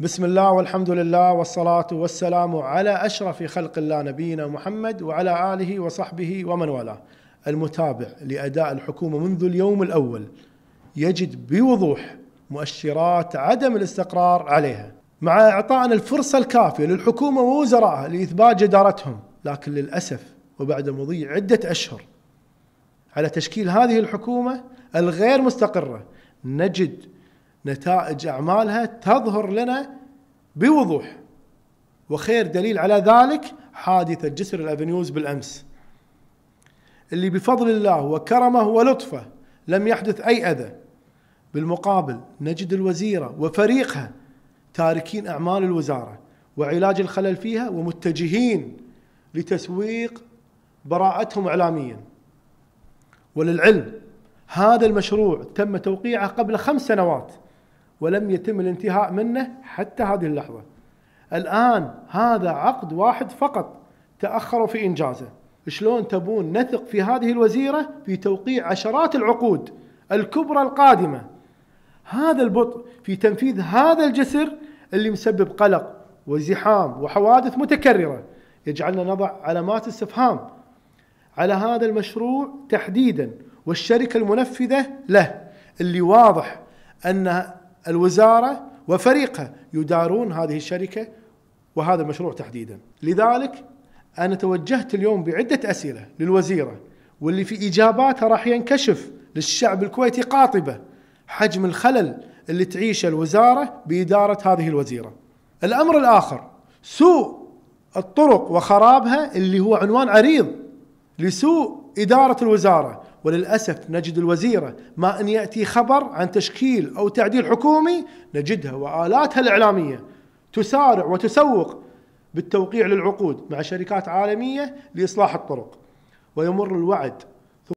بسم الله والحمد لله والصلاة والسلام على أشرف خلق الله نبينا محمد وعلى آله وصحبه ومن والاه المتابع لأداء الحكومة منذ اليوم الأول يجد بوضوح مؤشرات عدم الاستقرار عليها مع إعطائنا الفرصة الكافية للحكومة ووزرائها لإثبات جدارتهم لكن للأسف وبعد مضي عدة أشهر على تشكيل هذه الحكومة الغير مستقرة نجد نتائج اعمالها تظهر لنا بوضوح وخير دليل على ذلك حادثه جسر الافنيوز بالامس اللي بفضل الله وكرمه ولطفه لم يحدث اي اذى بالمقابل نجد الوزيره وفريقها تاركين اعمال الوزاره وعلاج الخلل فيها ومتجهين لتسويق براءتهم اعلاميا وللعلم هذا المشروع تم توقيعه قبل خمس سنوات ولم يتم الانتهاء منه حتى هذه اللحظة الآن هذا عقد واحد فقط تأخروا في إنجازه شلون تبون نثق في هذه الوزيرة في توقيع عشرات العقود الكبرى القادمة هذا البطء في تنفيذ هذا الجسر اللي مسبب قلق وزحام وحوادث متكررة يجعلنا نضع علامات استفهام على هذا المشروع تحديدا والشركة المنفذة له اللي واضح أن الوزارة وفريقها يدارون هذه الشركة وهذا المشروع تحديدا لذلك أنا توجهت اليوم بعدة أسئلة للوزيرة واللي في إجاباتها راح ينكشف للشعب الكويتي قاطبة حجم الخلل اللي تعيشه الوزارة بإدارة هذه الوزيرة الأمر الآخر سوء الطرق وخرابها اللي هو عنوان عريض لسوء إدارة الوزارة وللأسف نجد الوزيرة ما أن يأتي خبر عن تشكيل أو تعديل حكومي نجدها وآلاتها الإعلامية تسارع وتسوق بالتوقيع للعقود مع شركات عالمية لإصلاح الطرق ويمر الوعد